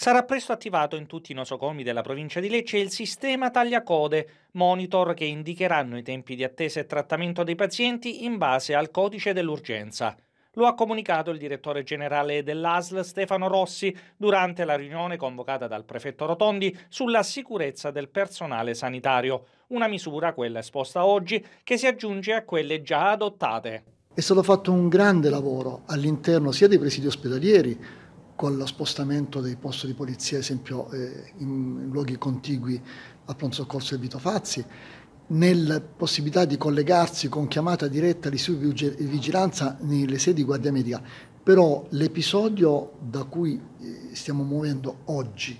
Sarà presto attivato in tutti i nosocomi della provincia di Lecce il sistema tagliacode, monitor che indicheranno i tempi di attesa e trattamento dei pazienti in base al codice dell'urgenza. Lo ha comunicato il direttore generale dell'ASL Stefano Rossi durante la riunione convocata dal prefetto Rotondi sulla sicurezza del personale sanitario, una misura, quella esposta oggi, che si aggiunge a quelle già adottate. È stato fatto un grande lavoro all'interno sia dei presidi ospedalieri, con lo spostamento dei posti di polizia, ad esempio eh, in luoghi contigui al pronto soccorso del Vito Fazzi, nella possibilità di collegarsi con chiamata diretta all'istituto di vigilanza nelle sedi di guardia medica. Però l'episodio da cui eh, stiamo muovendo oggi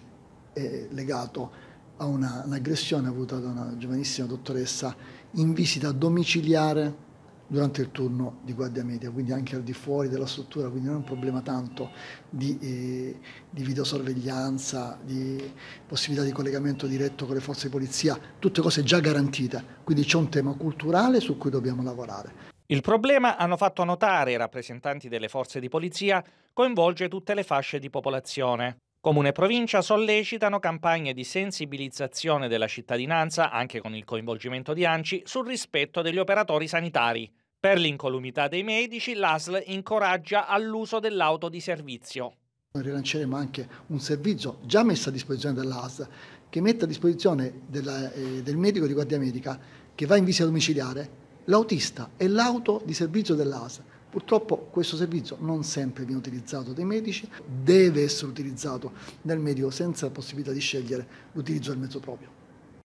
è legato a una, un'aggressione avuta da una giovanissima dottoressa in visita domiciliare durante il turno di guardia media, quindi anche al di fuori della struttura, quindi non è un problema tanto di, eh, di videosorveglianza, di possibilità di collegamento diretto con le forze di polizia, tutte cose già garantite, quindi c'è un tema culturale su cui dobbiamo lavorare. Il problema, hanno fatto notare i rappresentanti delle forze di polizia, coinvolge tutte le fasce di popolazione. Comune e provincia sollecitano campagne di sensibilizzazione della cittadinanza, anche con il coinvolgimento di ANCI, sul rispetto degli operatori sanitari. Per l'incolumità dei medici, l'ASL incoraggia all'uso dell'auto di servizio. rilanceremo anche un servizio già messo a disposizione dell'ASL, che mette a disposizione della, eh, del medico di guardia medica che va in visita domiciliare l'autista e l'auto di servizio dell'ASL Purtroppo questo servizio non sempre viene utilizzato dai medici, deve essere utilizzato dal medico senza la possibilità di scegliere l'utilizzo del mezzo proprio.